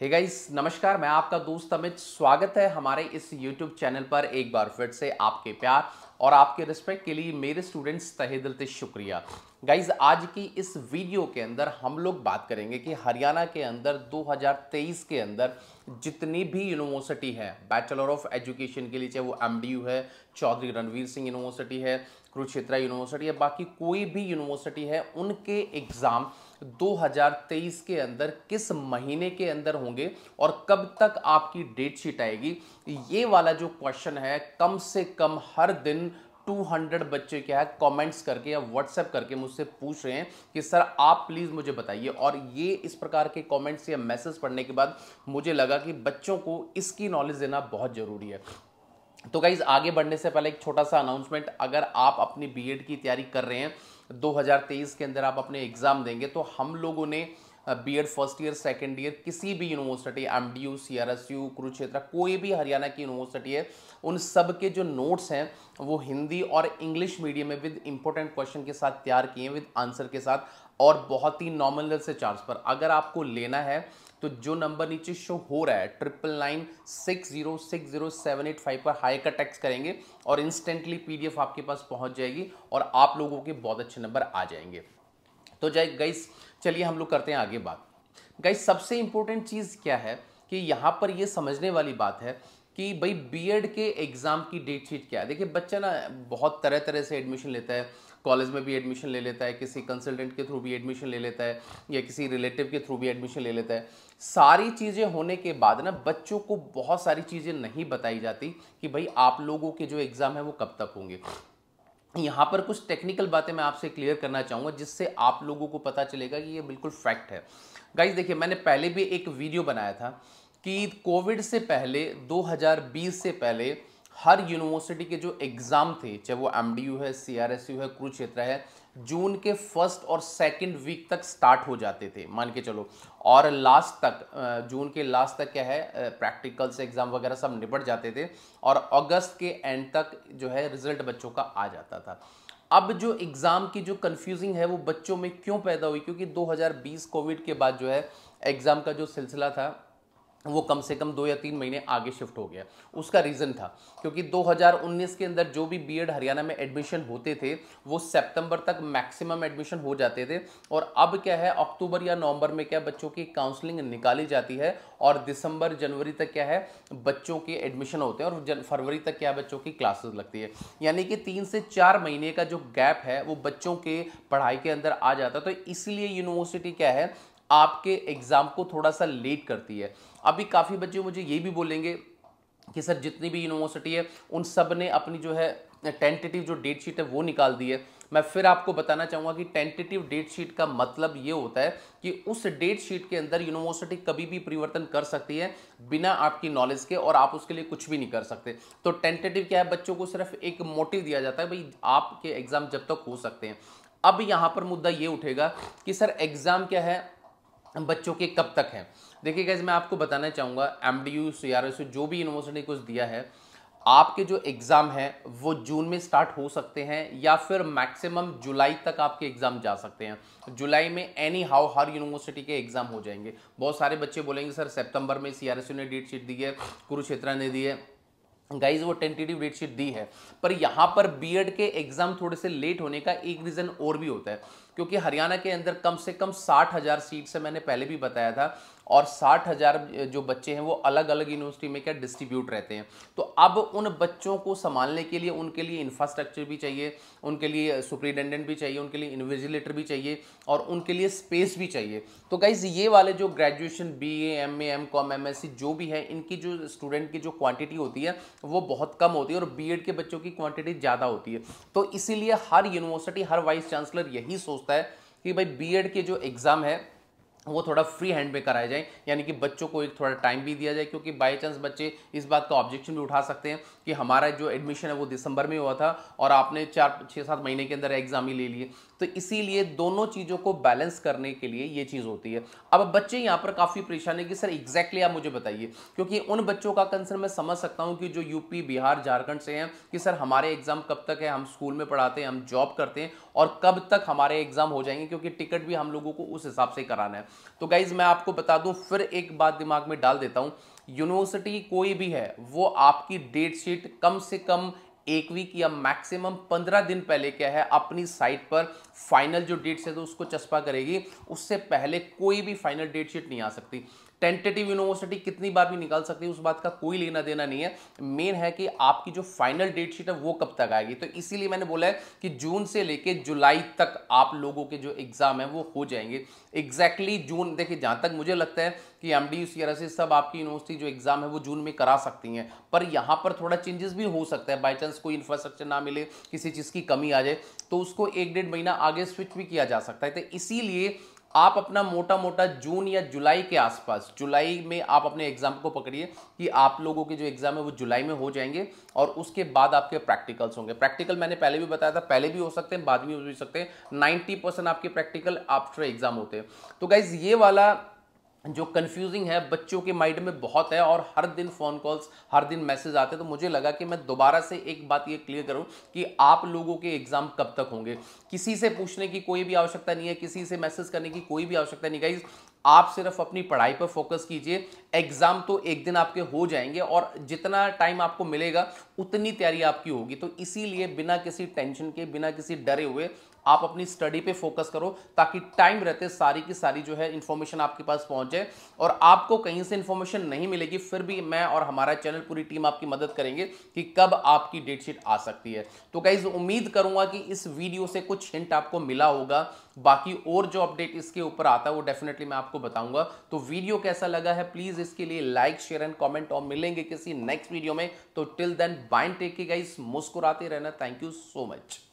हे hey guys नमस्कार मैं आपका दोस्त अमित स्वागत है हमारे इस यूट्यूब चैनल पर एक बार फिर से आपके प्यार और आपके रिस्पेक्ट के लिए मेरे स्टूडेंट्स तहे दिल से शुक्रिया गाइज आज की इस वीडियो के अंदर हम लोग बात करेंगे कि हरियाणा के अंदर 2023 के अंदर जितनी भी यूनिवर्सिटी है बैचलर ऑफ एजुकेशन के लिए चाहे वो एम है चौधरी रणवीर सिंह यूनिवर्सिटी है कुरुक्षेत्रा यूनिवर्सिटी या बाकी कोई भी यूनिवर्सिटी है उनके एग्ज़ाम 2023 के अंदर किस महीने के अंदर होंगे और कब तक आपकी डेट शीट आएगी ये वाला जो क्वेश्चन है कम से कम हर दिन 200 बच्चे क्या है कमेंट्स करके या व्हाट्सएप करके मुझसे पूछ रहे हैं कि सर आप प्लीज़ मुझे बताइए और ये इस प्रकार के कमेंट्स या मैसेज पढ़ने के बाद मुझे लगा कि बच्चों को इसकी नॉलेज देना बहुत ज़रूरी है तो गाइज आगे बढ़ने से पहले एक छोटा सा अनाउंसमेंट अगर आप अपनी बीएड की तैयारी कर रहे हैं 2023 के अंदर आप अपने एग्ज़ाम देंगे तो हम लोगों ने B Ed first year second year किसी भी university M D U C R S U Kurukshetra कोई भी हरियाणा की यूनिवर्सिटी है उन सब के जो नोट्स हैं वो हिंदी और इंग्लिश मीडियम में विद इंपॉर्टेंट क्वेश्चन के साथ तैयार किए हैं विद आंसर के साथ और बहुत ही नॉर्मल से चार्ज पर अगर आपको लेना है तो जो नंबर नीचे शो हो रहा है triple nine six zero six zero seven eight five पर हाई का टैक्स करेंगे और इंस्टेंटली पीडीएफ आपके पास पहुंच जाएगी और आप लोगों के बहुत अच्छे नंबर आ जाएंगे तो जाए गाइस चलिए हम लोग करते हैं आगे बात गाइस सबसे इम्पोर्टेंट चीज़ क्या है कि यहाँ पर ये समझने वाली बात है कि भाई बीएड के एग्ज़ाम की डेट शीट क्या है देखिए बच्चा ना बहुत तरह तरह से एडमिशन लेता है कॉलेज में भी एडमिशन ले लेता है किसी कंसल्टेंट के थ्रू भी एडमिशन ले लेता है या किसी रिलेटिव के थ्रू भी एडमिशन ले लेता है सारी चीज़ें होने के बाद ना बच्चों को बहुत सारी चीज़ें नहीं बताई जाती कि भाई आप लोगों के जो एग्ज़ाम है वो कब तक होंगे यहाँ पर कुछ टेक्निकल बातें मैं आपसे क्लियर करना चाहूँगा जिससे आप लोगों को पता चलेगा कि ये बिल्कुल फैक्ट है गाइज देखिए मैंने पहले भी एक वीडियो बनाया था कि कोविड से पहले 2020 से पहले हर यूनिवर्सिटी के जो एग्ज़ाम थे चाहे वो एम है सी है कुरुक्षेत्र है जून के फर्स्ट और सेकंड वीक तक स्टार्ट हो जाते थे मान के चलो और लास्ट तक जून के लास्ट तक क्या है प्रैक्टिकल्स एग्ज़ाम वगैरह सब निपट जाते थे और अगस्त के एंड तक जो है रिजल्ट बच्चों का आ जाता था अब जो एग्ज़ाम की जो कन्फ्यूजिंग है वो बच्चों में क्यों पैदा हुई क्योंकि 2020 कोविड के बाद जो है एग्ज़ाम का जो सिलसिला था वो कम से कम दो या तीन महीने आगे शिफ्ट हो गया उसका रीज़न था क्योंकि 2019 के अंदर जो भी बीएड हरियाणा में एडमिशन होते थे वो सितंबर तक मैक्सिमम एडमिशन हो जाते थे और अब क्या है अक्टूबर या नवंबर में क्या बच्चों की काउंसलिंग निकाली जाती है और दिसंबर जनवरी तक क्या है बच्चों के एडमिशन होते हैं और फरवरी तक क्या बच्चों की क्लासेज लगती है यानी कि तीन से चार महीने का जो गैप है वो बच्चों के पढ़ाई के अंदर आ जाता है तो इसलिए यूनिवर्सिटी क्या है आपके एग्ज़ाम को थोड़ा सा लेट करती है अभी काफ़ी बच्चे मुझे ये भी बोलेंगे कि सर जितनी भी यूनिवर्सिटी है उन सब ने अपनी जो है टेंटेटिव जो डेट शीट है वो निकाल दी है मैं फिर आपको बताना चाहूँगा कि टेंटेटिव डेट शीट का मतलब ये होता है कि उस डेट शीट के अंदर यूनिवर्सिटी कभी भी परिवर्तन कर सकती है बिना आपकी नॉलेज के और आप उसके लिए कुछ भी नहीं कर सकते तो टेंटेटिव क्या है बच्चों को सिर्फ एक मोटिव दिया जाता है भाई आपके एग्ज़ाम जब तक हो सकते हैं अब यहाँ पर मुद्दा ये उठेगा कि सर एग्ज़ाम क्या है बच्चों के कब तक हैं देखिए गैस मैं आपको बताना चाहूँगा M D U C R S जो भी यूनिवर्सिटी कुछ दिया है आपके जो एग्ज़ाम हैं वो जून में स्टार्ट हो सकते हैं या फिर मैक्सिमम जुलाई तक आपके एग्ज़ाम जा सकते हैं जुलाई में एनी हाउ हर यूनिवर्सिटी के एग्ज़ाम हो जाएंगे बहुत सारे बच्चे बोलेंगे सर सितंबर में सी ने डेट शीट दी है कुरुक्षेत्रा ने दी है गाइज वो टेंटेटिव डेट शीट दी है पर यहाँ पर बीएड के एग्जाम थोड़े से लेट होने का एक रीज़न और भी होता है क्योंकि हरियाणा के अंदर कम से कम साठ हज़ार सीट्स है मैंने पहले भी बताया था और साठ हज़ार जो बच्चे हैं वो अलग अलग यूनिवर्सिटी में क्या डिस्ट्रीब्यूट रहते हैं तो अब उन बच्चों को संभालने के लिए उनके लिए इंफ्रास्ट्रक्चर भी चाहिए उनके लिए सुप्रिटेंडेंट भी चाहिए उनके लिए इन्विजिलेटर भी चाहिए और उनके लिए स्पेस भी चाहिए तो गाइज ये वाले जो graduation B A M A M com M S C जो भी है इनकी जो स्टूडेंट की जो क्वान्टिटी होती है वो बहुत कम होती है और बी एड के बच्चों की क्वान्टिटी ज़्यादा होती है तो इसीलिए हर यूनिवर्सिटी हर वाइस चांसलर यही सोचता है कि भाई बी एड के जो एग्ज़ाम है वो थोड़ा फ्री हैंड में कराया जाए यानी कि बच्चों को एक थोड़ा टाइम भी दिया जाए क्योंकि बाई चांस बच्चे इस बात का ऑब्जेक्शन भी उठा सकते हैं कि हमारा जो एडमिशन है वो दिसंबर में हुआ था और आपने चार छः सात महीने के अंदर एग्जाम ही ले लिए तो इसीलिए दोनों चीज़ों को बैलेंस करने के लिए ये चीज़ होती है अब बच्चे यहाँ पर काफ़ी परेशान है कि सर एग्जैक्टली आप मुझे बताइए क्योंकि उन बच्चों का कंसर्न मैं समझ सकता हूँ कि जो यूपी बिहार झारखंड से हैं कि सर हमारे एग्ज़ाम कब तक है हम स्कूल में पढ़ाते हैं हम जॉब करते हैं और कब तक हमारे एग्ज़ाम हो जाएंगे क्योंकि टिकट भी हम लोगों को उस हिसाब से कराना है तो गाइज़ मैं आपको बता दूँ फिर एक बात दिमाग में डाल देता हूँ यूनिवर्सिटी कोई भी है वो आपकी डेट शीट कम से कम एक वीक या मैक्सिमम पंद्रह दिन पहले क्या है अपनी साइट पर फाइनल जो डेट्स है तो उसको चस्पा करेगी उससे पहले कोई भी फाइनल डेट शीट नहीं आ सकती टेंटेटिव यूनिवर्सिटी कितनी बार भी निकाल सकती है उस बात का कोई लेना देना नहीं है मेन है कि आपकी जो फाइनल डेट शीट है वो कब तक आएगी तो इसीलिए मैंने बोला है कि जून से लेके जुलाई तक आप लोगों के जो एग्ज़ाम है वो हो जाएंगे एग्जैक्टली exactly जून देखिए जहाँ तक मुझे लगता है कि एम डी e, सब आपकी यूनिवर्सिटी जो एग्ज़ाम है वो जून में करा सकती हैं पर यहाँ पर थोड़ा चेंजेस भी हो सकता है बाई चांस कोई इंफ्रास्ट्रक्चर ना मिले किसी चीज़ की कमी आ जाए तो उसको एक डेढ़ महीना आगे स्विच भी किया जा सकता है तो इसीलिए आप अपना मोटा मोटा जून या जुलाई के आसपास जुलाई में आप अपने एग्जाम को पकड़िए कि आप लोगों के जो एग्जाम है वो जुलाई में हो जाएंगे और उसके बाद आपके प्रैक्टिकल्स होंगे प्रैक्टिकल मैंने पहले भी बताया था पहले भी हो सकते हैं बाद भी हो सकते हैं नाइन्टी आपके प्रैक्टिकल आफ्टर एग्जाम होते हैं तो गाइज ये वाला जो कंफ्यूजिंग है बच्चों के माइंड में बहुत है और हर दिन फ़ोन कॉल्स हर दिन मैसेज आते हैं तो मुझे लगा कि मैं दोबारा से एक बात ये क्लियर करूं कि आप लोगों के एग्ज़ाम कब तक होंगे किसी से पूछने की कोई भी आवश्यकता नहीं है किसी से मैसेज करने की कोई भी आवश्यकता नहीं गाइज आप सिर्फ अपनी पढ़ाई पर फोकस कीजिए एग्ज़ाम तो एक दिन आपके हो जाएंगे और जितना टाइम आपको मिलेगा उतनी तैयारी आपकी होगी तो इसीलिए बिना किसी टेंशन के बिना किसी डरे हुए आप अपनी स्टडी पे फोकस करो ताकि टाइम रहते सारी की सारी जो है इन्फॉर्मेशन आपके पास पहुंचे और आपको कहीं से इन्फॉर्मेशन नहीं मिलेगी फिर भी मैं और हमारा चैनल पूरी टीम आपकी मदद करेंगे कि कब आपकी डेट शीट आ सकती है तो गाइज उम्मीद करूंगा कि इस वीडियो से कुछ हिंट आपको मिला होगा बाकी और जो अपडेट इसके ऊपर आता है वो डेफिनेटली मैं आपको बताऊंगा तो वीडियो कैसा लगा है प्लीज इसके लिए लाइक शेयर एंड कमेंट और मिलेंगे किसी नेक्स्ट वीडियो में तो टिल देन बाइंड टेक के गाइस मुस्कुराते रहना थैंक यू सो मच